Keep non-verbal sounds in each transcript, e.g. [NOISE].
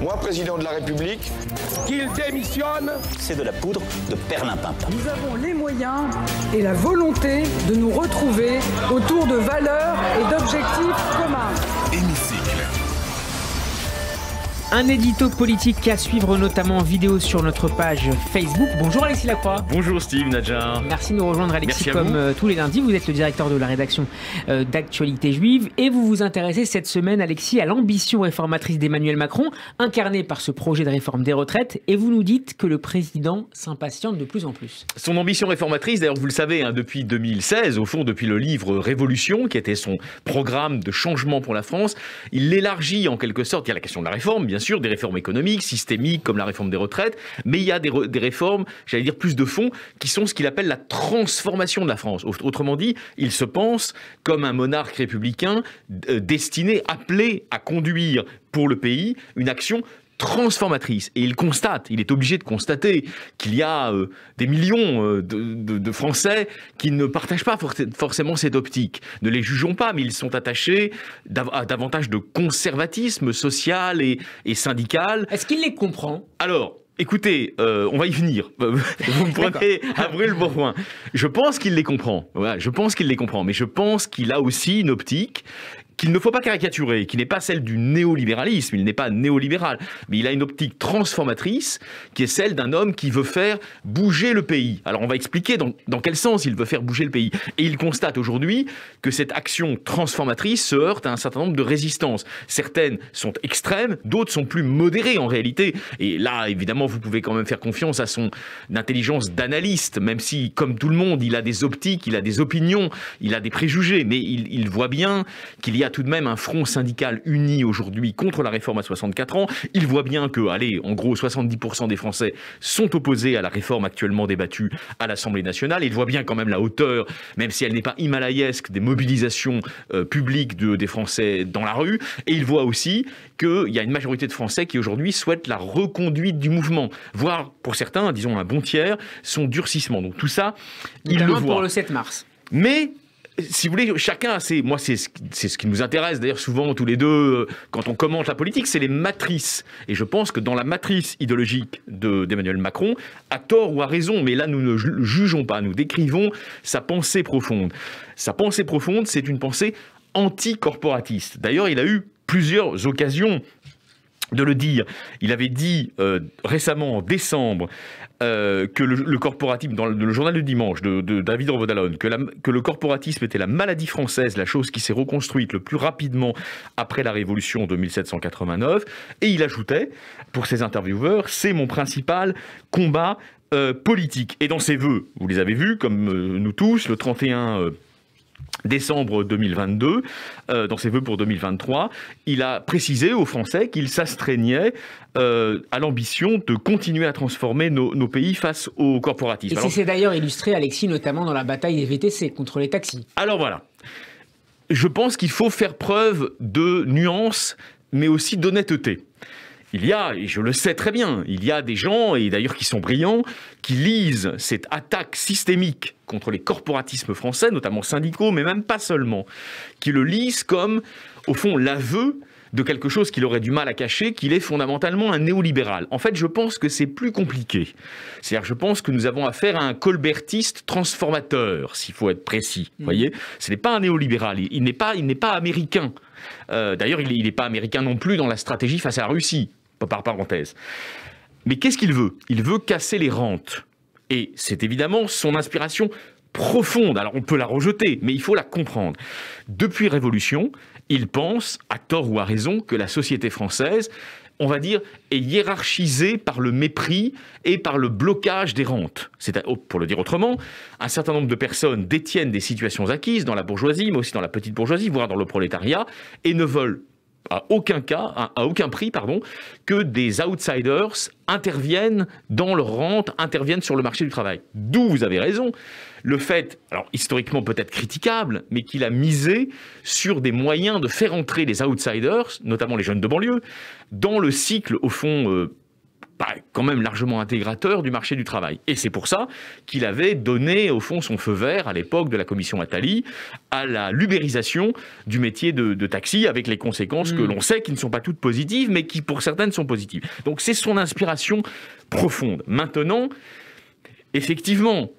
Moi, président de la République, qu'il démissionne. C'est de la poudre de perlimpinpin. Nous avons les moyens et la volonté de nous retrouver autour de valeurs et d'objectifs communs. Un édito politique à suivre notamment en vidéo sur notre page Facebook. Bonjour Alexis Lacroix. Bonjour Steve Nadjar. Merci de nous rejoindre Alexis comme euh, tous les lundis. Vous êtes le directeur de la rédaction euh, d'actualité juive et vous vous intéressez cette semaine Alexis à l'ambition réformatrice d'Emmanuel Macron incarnée par ce projet de réforme des retraites et vous nous dites que le président s'impatiente de plus en plus. Son ambition réformatrice, d'ailleurs vous le savez, hein, depuis 2016, au fond depuis le livre Révolution qui était son programme de changement pour la France, il l'élargit en quelque sorte, il y a la question de la réforme bien sûr, des réformes économiques, systémiques, comme la réforme des retraites, mais il y a des, des réformes, j'allais dire plus de fonds qui sont ce qu'il appelle la transformation de la France. Autrement dit, il se pense comme un monarque républicain destiné, appelé à conduire pour le pays une action transformatrice. Et il constate, il est obligé de constater qu'il y a euh, des millions euh, de, Français qui ne partagent pas forcément cette optique. Ne les jugeons pas, mais ils sont attachés à davantage de conservatisme social et, syndical. Est-ce qu'il les comprend Alors, Écoutez, euh, on va y venir. [LAUGHS] Vous me prenez à brûle bourgoin. Je pense qu'il les comprend. Voilà, je pense qu'il les comprend. Mais je pense qu'il a aussi une optique qu'il ne faut pas caricaturer, qui n'est pas celle du néolibéralisme, il n'est pas néolibéral, mais il a une optique transformatrice qui est celle d'un homme qui veut faire bouger le pays. Alors on va expliquer dans, dans quel sens il veut faire bouger le pays. Et il constate aujourd'hui que cette action transformatrice se heurte à un certain nombre de résistances. Certaines sont extrêmes, d'autres sont plus modérées en réalité. Et là, évidemment, vous pouvez quand même faire confiance à son intelligence d'analyste, même si, comme tout le monde, il a des optiques, il a des opinions, il a des préjugés, mais il voit bien qu'il y a tout de même un front syndical uni aujourd'hui contre la réforme à 64 ans. Il voit bien que, allez, en gros, 70% des Français sont opposés à la réforme actuellement débattue à l'Assemblée nationale. Il voit bien quand même la hauteur, même si elle n'est pas himalayesque, des mobilisations euh, publiques de, des Français dans la rue. Et il voit aussi qu'il y a une majorité de Français qui aujourd'hui souhaitent la reconduite du mouvement, voire pour certains, disons un bon tiers, son durcissement. Donc tout ça, il le voit. pour le 7 mars. Mais si vous voulez, chacun a Moi, c'est ce, qui nous intéresse. D'ailleurs, souvent, tous les deux, euh, quand on commente la politique, c'est les matrices. Et je pense que dans la matrice idéologique d'Emmanuel Macron, à tort ou à raison, mais là, nous ne jugeons pas, nous décrivons sa pensée profonde. Sa pensée profonde, c'est une pensée anticorporatiste. D'ailleurs, il a eu plusieurs occasions de le dire. Il avait dit euh, récemment, en décembre, euh, que le, corporatisme, dans le, journal du dimanche de, David Rovodalone, que, que le corporatisme était la maladie française, la chose qui s'est reconstruite le plus rapidement après la Révolution de 1789. Et il ajoutait, pour ses intervieweurs, c'est mon principal combat euh, politique. Et dans ses voeux, vous les avez vus, comme nous tous, le 31 décembre 2022, euh, dans ses voeux pour 2023, il a précisé aux Français qu'il s'astreignait euh, à l'ambition de continuer à transformer nos, pays face au corporatisme. Et c'est d'ailleurs illustré, Alexis, notamment dans la bataille des VTC contre les taxis. Alors voilà. Je pense qu'il faut faire preuve de nuance, mais aussi d'honnêteté il y a, et je le sais très bien, il y a des gens, et d'ailleurs qui sont brillants, qui lisent cette attaque systémique contre les corporatismes français, notamment syndicaux, mais même pas seulement, qui le lisent comme, au fond, l'aveu de quelque chose qu'il aurait du mal à cacher, qu'il est fondamentalement un néolibéral. En fait, je pense que c'est plus compliqué. C'est-à-dire, je pense que nous avons affaire à un colbertiste transformateur, s'il faut être précis. Vous mm. voyez Ce n'est pas un néolibéral. Il, il n'est pas, américain. Euh, d'ailleurs, il n'est pas américain non plus dans la stratégie face à la Russie par parenthèse. Mais qu'est-ce qu'il veut Il veut casser les rentes. Et c'est évidemment son inspiration profonde. Alors on peut la rejeter, mais il faut la comprendre. Depuis Révolution, il pense, à tort ou à raison, que la société française, on va dire, est hiérarchisée par le mépris et par le blocage des rentes. C'est, oh, pour le dire autrement, un certain nombre de personnes détiennent des situations acquises dans la bourgeoisie, mais aussi dans la petite bourgeoisie, voire dans le prolétariat, et ne veulent à aucun cas, à, aucun prix, pardon, que des outsiders interviennent dans leur rente, interviennent sur le marché du travail. D'où vous avez raison, le fait, alors historiquement peut-être critiquable, mais qu'il a misé sur des moyens de faire entrer les outsiders, notamment les jeunes de banlieue, dans le cycle, au fond, euh, quand même largement intégrateur du marché du travail. Et c'est pour ça qu'il avait donné, au fond, son feu vert à l'époque de la commission Attali à la lubérisation du métier de, taxi, avec les conséquences que hmm. l'on sait qui ne sont pas toutes positives, mais qui pour certaines sont positives. Donc c'est son inspiration profonde. Maintenant, effectivement,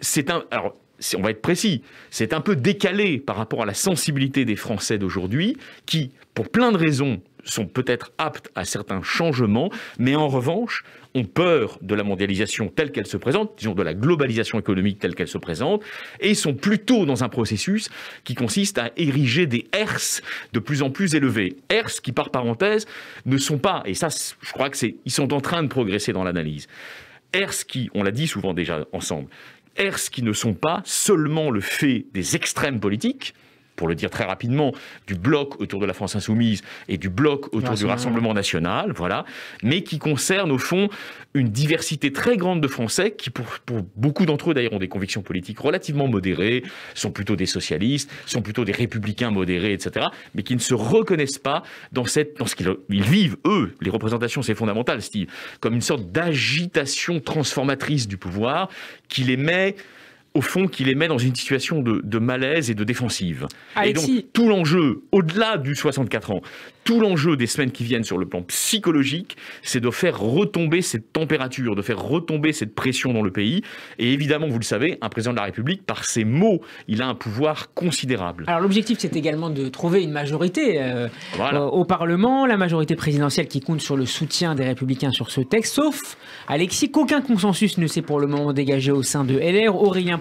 c'est un... Alors, on va être précis, c'est un peu décalé par rapport à la sensibilité des Français d'aujourd'hui, qui, pour plein de raisons, sont peut-être aptes à certains changements, mais en revanche, ont peur de la mondialisation telle qu'elle se présente, disons de la globalisation économique telle qu'elle se présente, et sont plutôt dans un processus qui consiste à ériger des herses de plus en plus élevées. Herses qui, par parenthèse, ne sont pas, et ça, je crois que c'est, ils sont en train de progresser dans l'analyse. Herses qui, on l'a dit souvent déjà ensemble, herses qui ne sont pas seulement le fait des extrêmes politiques, pour le dire très rapidement, du bloc autour de la France insoumise et du bloc autour du Rassemblement national, voilà, mais qui concerne au fond une diversité très grande de Français qui, pour, beaucoup d'entre eux d'ailleurs, ont des convictions politiques relativement modérées, sont plutôt des socialistes, sont plutôt des républicains modérés, etc., mais qui ne se reconnaissent pas dans, cette, dans ce qu'ils vivent, eux, les représentations, c'est fondamental, Steve, comme une sorte d'agitation transformatrice du pouvoir qui les met au fond, qui les met dans une situation de, malaise et de défensive. Ah, et donc, tout l'enjeu, au-delà du 64 ans, tout l'enjeu des semaines qui viennent sur le plan psychologique, c'est de faire retomber cette température, de faire retomber cette pression dans le pays. Et évidemment, vous le savez, un président de la République, par ses mots, il a un pouvoir considérable. Alors, l'objectif, c'est également de trouver une majorité euh, euh, au Parlement, la majorité présidentielle qui compte sur le soutien des Républicains sur ce texte, sauf, Alexis, qu'aucun consensus ne s'est pour le moment dégagé au sein de LR. Aurélien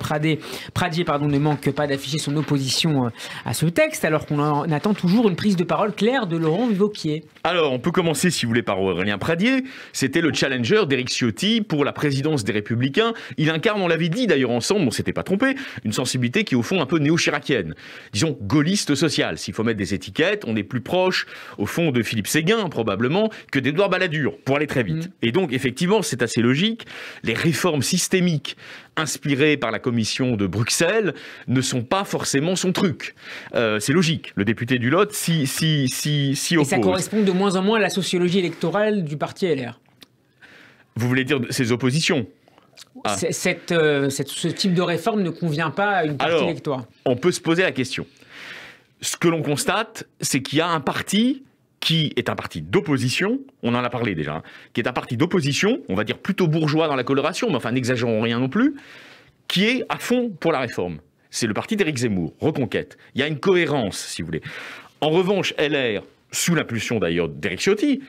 Pradier, pardon, ne manque pas d'afficher son opposition euh, à ce texte, alors qu'on attend toujours une prise de parole claire de Laurent Vauquier. Alors, on peut commencer, si vous voulez, par Aurélien Pradier. C'était le challenger d'Éric Ciotti pour la présidence des Républicains. Il incarne, on l'avait dit d'ailleurs ensemble, on ne s'était pas trompé, une sensibilité qui est au fond un peu néo-chiracienne. Disons, gaulliste sociale. S'il faut mettre des étiquettes, on est plus proche, au fond, de Philippe Séguin, probablement, que d'Edouard Balladur, pour aller très vite. Mm. Et donc, effectivement, c'est assez logique. Les réformes systémiques inspirés par la commission de Bruxelles ne sont pas forcément son truc. Euh, c'est logique. Le député du Lot si, si, si, Et ça correspond de moins en moins à la sociologie électorale du parti LR. Vous voulez dire ses oppositions ah. euh, ce type de réforme ne convient pas à une partie électorale. On peut se poser la question. Ce que l'on constate, c'est qu'il y a un parti qui est un parti d'opposition, on en a parlé déjà, hein, qui est un parti d'opposition, on va dire plutôt bourgeois dans la coloration, mais enfin n'exagérons rien non plus, qui est à fond pour la réforme. C'est le parti d'Éric Zemmour, Reconquête. Il y a une cohérence, si vous voulez. En revanche, LR, sous l'impulsion d'ailleurs d'Éric Ciotti,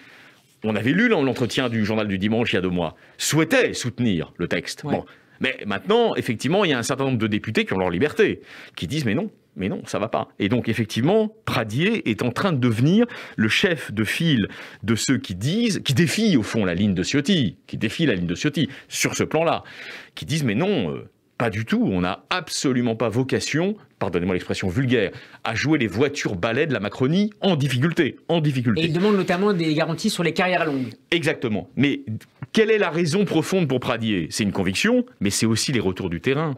on avait lu l'entretien du journal du dimanche il y a deux mois, souhaitait soutenir le texte. Mais maintenant, effectivement, il y a un certain nombre de députés qui ont leur liberté, qui disent mais non, mais non, ça va pas. Et donc effectivement, Pradier est en train de devenir le chef de file de ceux qui disent, qui défient au fond la ligne de Ciotti, qui défient la ligne de Ciotti sur ce plan-là, qui disent mais non, euh, pas du tout, on n'a absolument pas vocation, pardonnez-moi l'expression vulgaire, à jouer les voitures balais de la Macronie en difficulté, en difficulté. Et il demande notamment des garanties sur les carrières longues. Exactement. Mais quelle est la raison profonde pour Pradier C'est une conviction, mais c'est aussi les retours du terrain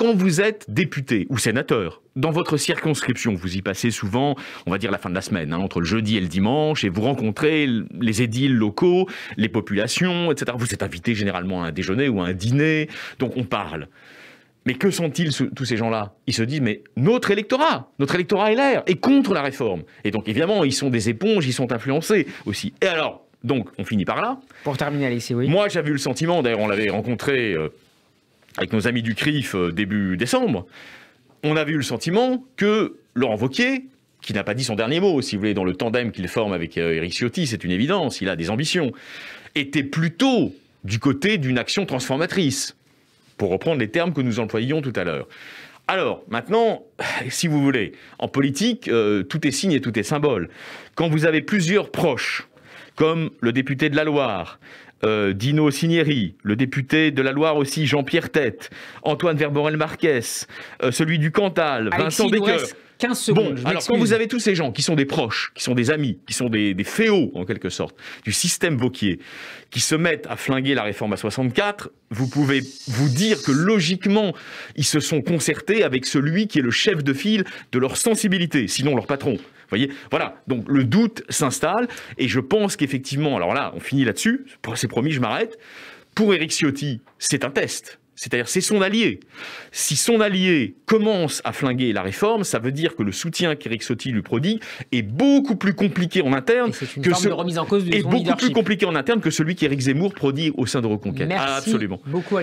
quand vous êtes député ou sénateur, dans votre circonscription, vous y passez souvent, on va dire la fin de la semaine, hein, entre le jeudi et le dimanche, et vous rencontrez les édiles locaux, les populations, etc. Vous êtes invité généralement à un déjeuner ou à un dîner, donc on parle. Mais que sont-ils tous ces gens-là Ils se disent, mais notre électorat, notre électorat est l'air, et contre la réforme. Et donc évidemment, ils sont des éponges, ils sont influencés aussi. Et alors, donc on finit par là. Pour terminer, Alexis, oui. Moi j'avais eu le sentiment, d'ailleurs on l'avait rencontré... Euh, avec nos amis du CRIF euh, début décembre, on avait eu le sentiment que Laurent Vauquier, qui n'a pas dit son dernier mot, si vous voulez, dans le tandem qu'il forme avec euh, Eric Ciotti, c'est une évidence, il a des ambitions, était plutôt du côté d'une action transformatrice, pour reprendre les termes que nous employions tout à l'heure. Alors, maintenant, [SIGHS] si vous voulez, en politique, euh, tout est signe et tout est symbole. Quand vous avez plusieurs proches, comme le député de la Loire, euh, Dino Cinieri, le député de la Loire aussi, Jean-Pierre Tête, Antoine Verborel Marquez, euh, celui du Cantal, Vincent Becker. 15 secondes. Bon, alors quand vous avez tous ces gens qui sont des proches, qui sont des amis, qui sont des, des féaux en quelque sorte du système Vauquier, qui se mettent à flinguer la réforme à 64, vous pouvez vous dire que logiquement, ils se sont concertés avec celui qui est le chef de file de leur sensibilité, sinon leur patron. Vous voyez Voilà, donc le doute s'installe, et je pense qu'effectivement, alors là, on finit là-dessus, c'est promis, je m'arrête, pour Eric Ciotti, c'est un test. C'est-à-dire, c'est son allié. Si son allié commence à flinguer la réforme, ça veut dire que le soutien qu'Éric Sotti lui produit est beaucoup plus compliqué en interne que beaucoup plus compliqué en interne que celui qu'Éric Zemmour prodigue au sein de Reconquête. Merci ah, Absolument. Beaucoup